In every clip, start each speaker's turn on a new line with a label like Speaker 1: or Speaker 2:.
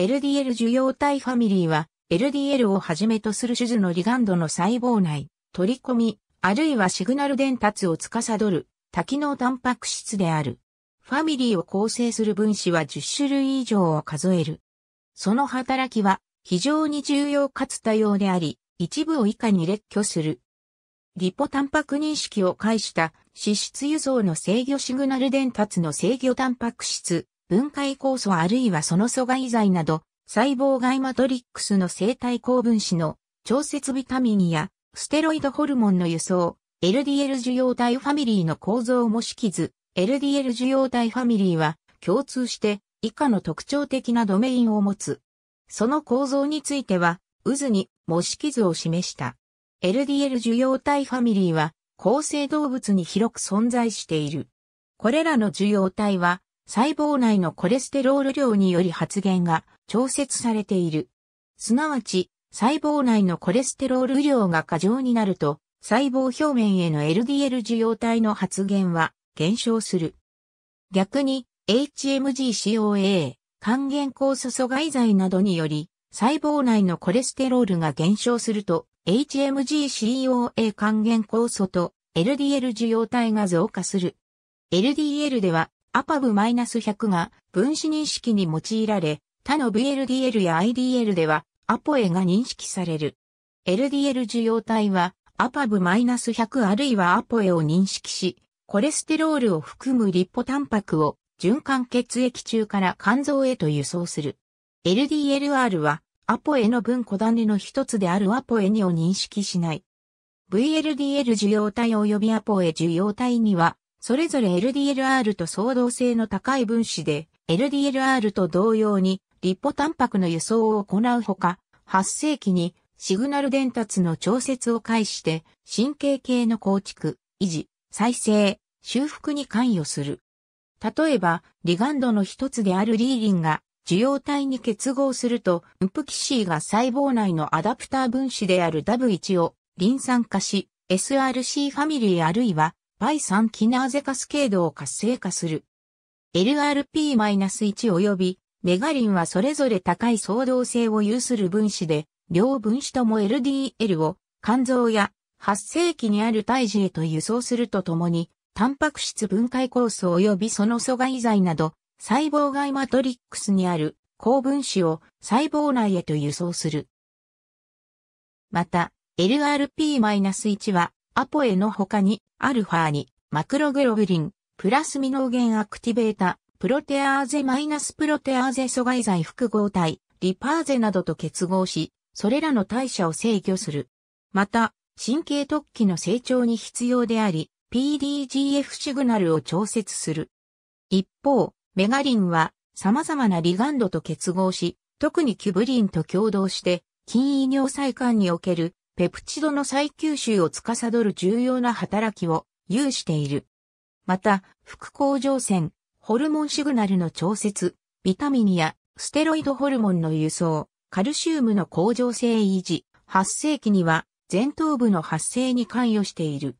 Speaker 1: LDL 受容体ファミリーは、LDL をはじめとする種子のリガンドの細胞内、取り込み、あるいはシグナル伝達を司る多機能タンパク質である。ファミリーを構成する分子は10種類以上を数える。その働きは非常に重要かつ多様であり、一部を以下に列挙する。リポタンパク認識を介した脂質輸送の制御シグナル伝達の制御タンパク質、分解酵素あるいはその阻害剤など、細胞外マトリックスの生体高分子の調節ビタミンやステロイドホルモンの輸送、LDL 受容体ファミリーの構造も式図、LDL 受容体ファミリーは共通して以下の特徴的なドメインを持つ。その構造については、渦に模式図を示した。LDL 受容体ファミリーは、構成動物に広く存在している。これらの受容体は、細胞内のコレステロール量により発現が調節されている。すなわち、細胞内のコレステロール量が過剰になると、細胞表面への LDL 受容体の発現は減少する。逆に、HMG-CoA、還元酵素阻害剤などにより、細胞内のコレステロールが減少すると、HMG-CoA 還元酵素と LDL 受容体が増加する。LDL ではアパブ -100 が分子認識に用いられ、他の VLDL や IDL ではアポエが認識される。LDL 受容体はアパブ -100 あるいはアポエを認識し、コレステロールを含むリポタンパクを循環血液中から肝臓へと輸送する。LDLR はアポエの分子種の一つであるアポエにを認識しない。VLDL 受容体及びアポエ受容体にはそれぞれ LDLR と相動性の高い分子で、LDLR と同様にリポタンパクの輸送を行うほか、発生期にシグナル伝達の調節を介して、神経系の構築、維持、再生、修復に関与する。例えば、リガンドの一つであるリーリンが受容体に結合すると、ウプキシーが細胞内のアダプター分子である d 1をリン酸化し、SRC ファミリーあるいはバイ3キナーゼカスケードを活性化する。LRP-1 及びメガリンはそれぞれ高い相動性を有する分子で、両分子とも LDL を肝臓や発生期にある胎児へと輸送するとともに、タンパク質分解酵素及びその阻害剤など、細胞外マトリックスにある高分子を細胞内へと輸送する。また、LRP-1 はアポエの他に、アルファに、マクログロブリン、プラスミノーゲンアクティベータ、プロテアーゼマイナスプロテアーゼ阻害剤複合体、リパーゼなどと結合し、それらの代謝を制御する。また、神経突起の成長に必要であり、PDGF シグナルを調節する。一方、メガリンは様々なリガンドと結合し、特にキュブリンと共同して、筋異尿細管におけるペプチドの再吸収を司る重要な働きを有している。また、副甲状腺、ホルモンシグナルの調節、ビタミンやステロイドホルモンの輸送、カルシウムの向上性維持、発生期には前頭部の発生に関与している。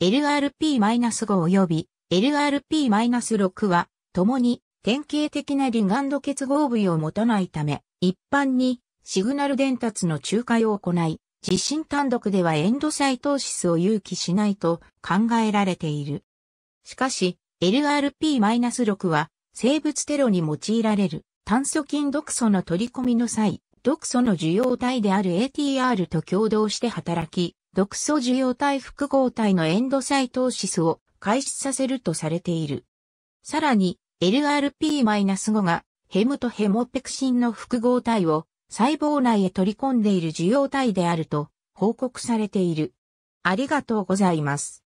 Speaker 1: LRP-5 及び LRP-6 は、共に典型的なリガンド結合部位を持たないため、一般にシグナル伝達の仲介を行い、自身単独ではエンドサイトーシスを誘起しないと考えられている。しかし、LRP-6 は生物テロに用いられる炭素菌毒素の取り込みの際、毒素の受容体である ATR と共同して働き、毒素受容体複合体のエンドサイトーシスを開始させるとされている。さらに、LRP-5 がヘムとヘモペクシンの複合体を細胞内へ取り込んでいる受容体であると報告されている。ありがとうございます。